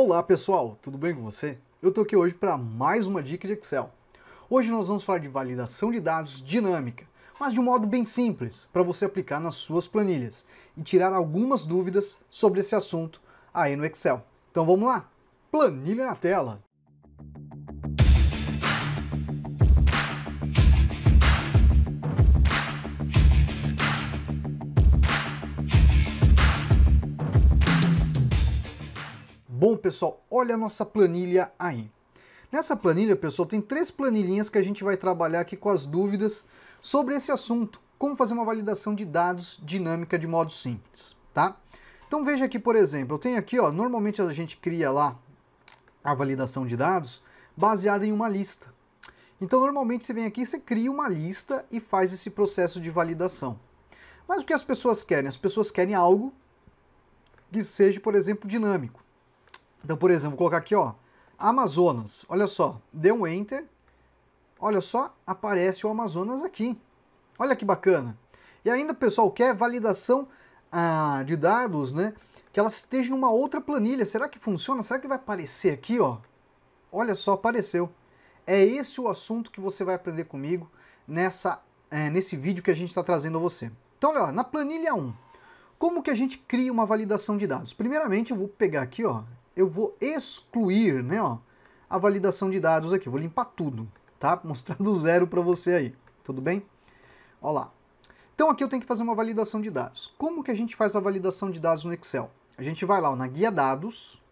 Olá pessoal, tudo bem com você? Eu tô aqui hoje para mais uma dica de Excel. Hoje nós vamos falar de validação de dados dinâmica, mas de um modo bem simples, para você aplicar nas suas planilhas e tirar algumas dúvidas sobre esse assunto aí no Excel. Então vamos lá? Planilha na tela! Bom, pessoal, olha a nossa planilha aí. Nessa planilha, pessoal, tem três planilhinhas que a gente vai trabalhar aqui com as dúvidas sobre esse assunto, como fazer uma validação de dados dinâmica de modo simples, tá? Então veja aqui, por exemplo, eu tenho aqui, ó, normalmente a gente cria lá a validação de dados baseada em uma lista. Então normalmente você vem aqui, você cria uma lista e faz esse processo de validação. Mas o que as pessoas querem? As pessoas querem algo que seja, por exemplo, dinâmico. Então, por exemplo, vou colocar aqui, ó, Amazonas. Olha só, deu um Enter. Olha só, aparece o Amazonas aqui. Olha que bacana. E ainda, pessoal, quer validação ah, de dados, né? Que ela esteja em uma outra planilha. Será que funciona? Será que vai aparecer aqui, ó? Olha só, apareceu. É esse o assunto que você vai aprender comigo nessa, é, nesse vídeo que a gente está trazendo a você. Então, olha, lá, na planilha 1, como que a gente cria uma validação de dados? Primeiramente, eu vou pegar aqui, ó, eu vou excluir, né, ó, a validação de dados aqui. vou limpar tudo, tá? Mostrar do zero para você aí, tudo bem? Olha lá. Então aqui eu tenho que fazer uma validação de dados. Como que a gente faz a validação de dados no Excel? A gente vai lá ó, na guia dados,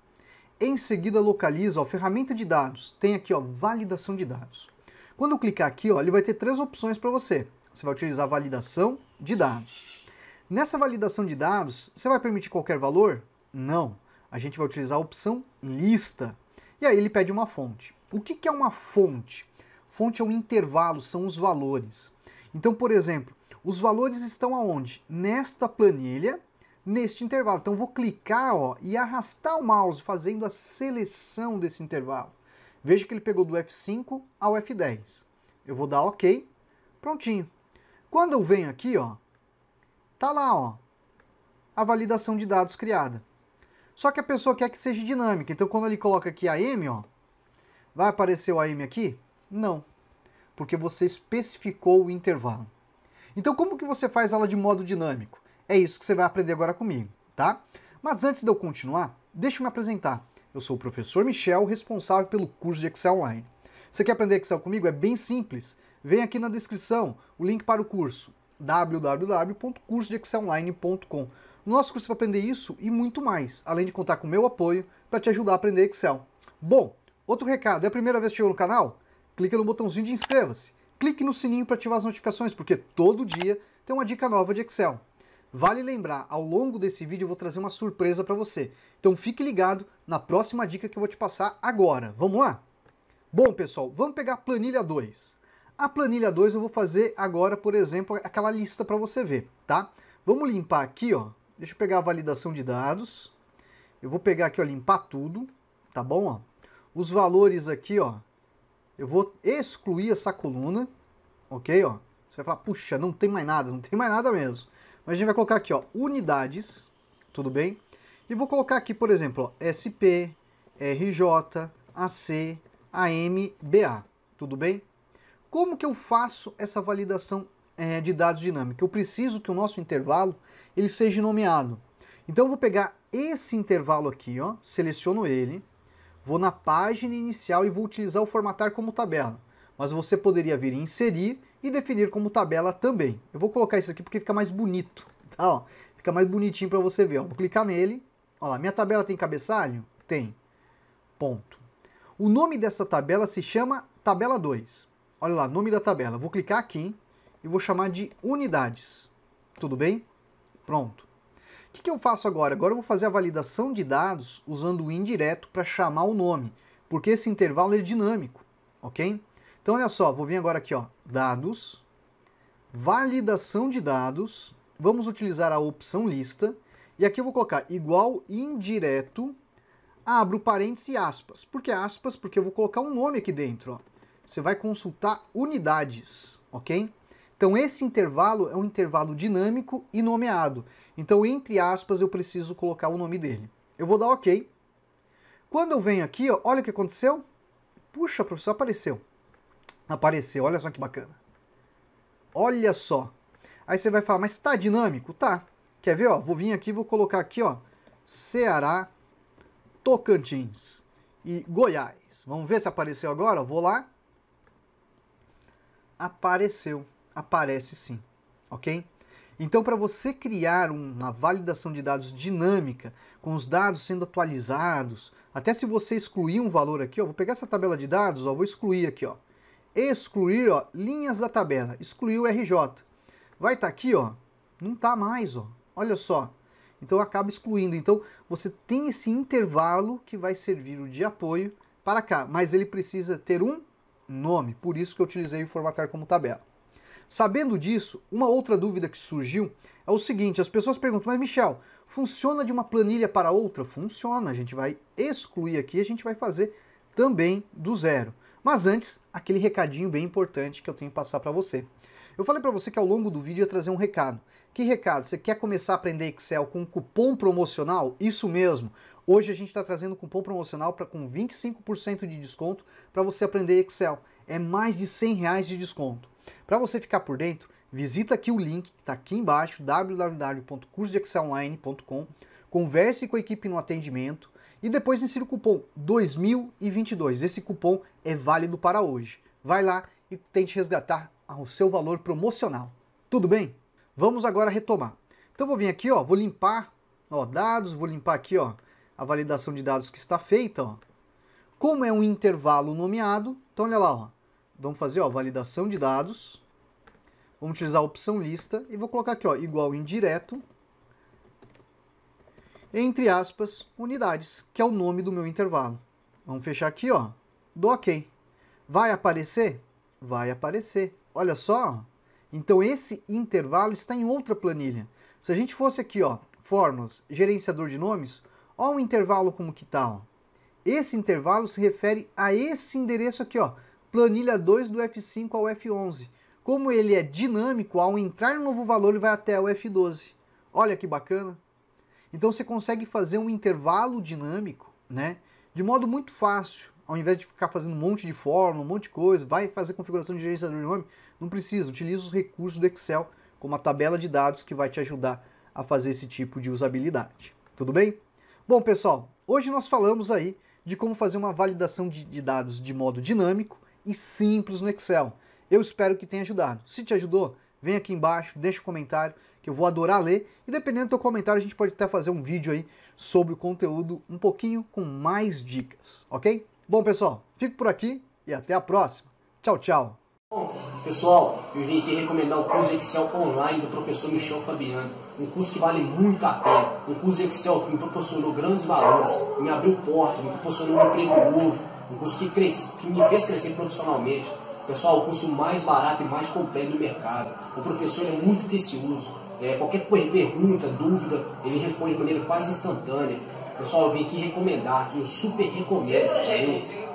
em seguida localiza, a ferramenta de dados. Tem aqui, ó, validação de dados. Quando eu clicar aqui, ó, ele vai ter três opções para você. Você vai utilizar validação de dados. Nessa validação de dados, você vai permitir qualquer valor? Não a gente vai utilizar a opção lista. E aí ele pede uma fonte. O que, que é uma fonte? Fonte é um intervalo, são os valores. Então, por exemplo, os valores estão aonde? Nesta planilha, neste intervalo. Então, vou clicar ó, e arrastar o mouse, fazendo a seleção desse intervalo. Veja que ele pegou do F5 ao F10. Eu vou dar OK. Prontinho. Quando eu venho aqui, ó, tá lá, ó, a validação de dados criada. Só que a pessoa quer que seja dinâmica. Então, quando ele coloca aqui AM, ó, vai aparecer o AM aqui? Não, porque você especificou o intervalo. Então, como que você faz ela de modo dinâmico? É isso que você vai aprender agora comigo, tá? Mas antes de eu continuar, deixa eu me apresentar. Eu sou o professor Michel, responsável pelo curso de Excel Online. Você quer aprender Excel comigo? É bem simples. Vem aqui na descrição o link para o curso www.cursodeexcelonline.com. No nosso curso você é vai aprender isso e muito mais, além de contar com o meu apoio para te ajudar a aprender Excel. Bom, outro recado, é a primeira vez que chegou no canal? Clica no botãozinho de inscreva-se. Clique no sininho para ativar as notificações, porque todo dia tem uma dica nova de Excel. Vale lembrar, ao longo desse vídeo eu vou trazer uma surpresa para você. Então fique ligado na próxima dica que eu vou te passar agora. Vamos lá? Bom, pessoal, vamos pegar a planilha 2. A planilha 2 eu vou fazer agora, por exemplo, aquela lista para você ver, tá? Vamos limpar aqui, ó. Deixa eu pegar a validação de dados. Eu vou pegar aqui, ó, limpar tudo, tá bom? Ó? Os valores aqui, ó, eu vou excluir essa coluna, ok? Ó. Você vai falar, puxa, não tem mais nada, não tem mais nada mesmo. Mas a gente vai colocar aqui, ó, unidades, tudo bem? E vou colocar aqui, por exemplo, ó, SP, RJ, AC, AM, BA, tudo bem? Como que eu faço essa validação é, de dados dinâmica. Eu preciso que o nosso intervalo ele seja nomeado. Então eu vou pegar esse intervalo aqui, ó, seleciono ele, vou na página inicial e vou utilizar o formatar como tabela. Mas você poderia vir inserir e definir como tabela também. Eu vou colocar isso aqui porque fica mais bonito, tá? Ó, fica mais bonitinho para você ver. Ó. Vou clicar nele. Ó, minha tabela tem cabeçalho? Tem. Ponto. O nome dessa tabela se chama tabela 2. Olha lá, nome da tabela. Vou clicar aqui e vou chamar de unidades. Tudo bem? Pronto. O que, que eu faço agora? Agora eu vou fazer a validação de dados usando o indireto para chamar o nome, porque esse intervalo é dinâmico, ok? Então, olha só, vou vir agora aqui, ó, dados, validação de dados, vamos utilizar a opção lista, e aqui eu vou colocar igual indireto, abro parênteses e aspas. Por que aspas? Porque eu vou colocar um nome aqui dentro, ó. Você vai consultar unidades, ok? Então esse intervalo é um intervalo dinâmico e nomeado. Então entre aspas eu preciso colocar o nome dele. Eu vou dar OK. Quando eu venho aqui, ó, olha o que aconteceu. Puxa, professor, apareceu. Apareceu, olha só que bacana. Olha só. Aí você vai falar, mas está dinâmico? Tá. Quer ver, ó? Vou vir aqui, vou colocar aqui, ó, Ceará, Tocantins e Goiás. Vamos ver se apareceu agora? Vou lá. Apareceu aparece sim, ok? Então, para você criar uma validação de dados dinâmica, com os dados sendo atualizados, até se você excluir um valor aqui, ó, vou pegar essa tabela de dados, ó, vou excluir aqui, ó, excluir, ó, linhas da tabela, excluir o RJ. Vai estar tá aqui, ó, não está mais, ó, olha só. Então, acaba excluindo. Então, você tem esse intervalo que vai servir de apoio para cá, mas ele precisa ter um nome, por isso que eu utilizei o formatar como tabela. Sabendo disso, uma outra dúvida que surgiu é o seguinte: as pessoas perguntam, mas Michel, funciona de uma planilha para outra? Funciona, a gente vai excluir aqui, a gente vai fazer também do zero. Mas antes, aquele recadinho bem importante que eu tenho que passar para você. Eu falei para você que ao longo do vídeo ia trazer um recado. Que recado? Você quer começar a aprender Excel com um cupom promocional? Isso mesmo. Hoje a gente está trazendo um cupom promocional para com 25% de desconto para você aprender Excel. É mais de 100 reais de desconto. Para você ficar por dentro, visita aqui o link que está aqui embaixo, www.cursodeexcelonline.com, converse com a equipe no atendimento e depois insira o cupom 2022. Esse cupom é válido para hoje. Vai lá e tente resgatar o seu valor promocional. Tudo bem? Vamos agora retomar. Então vou vir aqui, ó, vou limpar, ó, dados, vou limpar aqui, ó, a validação de dados que está feita, ó. Como é um intervalo nomeado, então olha lá, ó vamos fazer ó, validação de dados, vamos utilizar a opção lista e vou colocar aqui ó, igual indireto, entre aspas, unidades, que é o nome do meu intervalo. Vamos fechar aqui, ó, do OK. Vai aparecer? Vai aparecer. Olha só, então esse intervalo está em outra planilha. Se a gente fosse aqui, ó, fórmulas, gerenciador de nomes, ó o intervalo como que tá, ó. Esse intervalo se refere a esse endereço aqui, ó, planilha 2 do F5 ao F11. Como ele é dinâmico, ao entrar no novo valor ele vai até o F12. Olha que bacana. Então você consegue fazer um intervalo dinâmico, né? De modo muito fácil, ao invés de ficar fazendo um monte de fórmula, um monte de coisa, vai fazer configuração de gerenciador de nome, não precisa, utiliza os recursos do Excel como a tabela de dados que vai te ajudar a fazer esse tipo de usabilidade. Tudo bem? Bom, pessoal, hoje nós falamos aí de como fazer uma validação de, de dados de modo dinâmico e simples no Excel. Eu espero que tenha ajudado. Se te ajudou, vem aqui embaixo, deixa um comentário que eu vou adorar ler e dependendo do teu comentário a gente pode até fazer um vídeo aí sobre o conteúdo um pouquinho com mais dicas, ok? Bom pessoal, fico por aqui e até a próxima. Tchau, tchau. Bom, pessoal, eu vim aqui recomendar o curso Excel online do professor Michel Fabiano. Um curso que vale muito a pena. Um curso Excel que me proporcionou grandes valores, me abriu portas, me proporcionou um emprego novo um curso que, cresce, que me fez crescer profissionalmente. Pessoal, o curso mais barato e mais completo do mercado. O professor é muito atencioso. É, qualquer pergunta, dúvida, ele responde de maneira quase instantânea. Pessoal, eu vim aqui recomendar, eu super recomendo. É eu,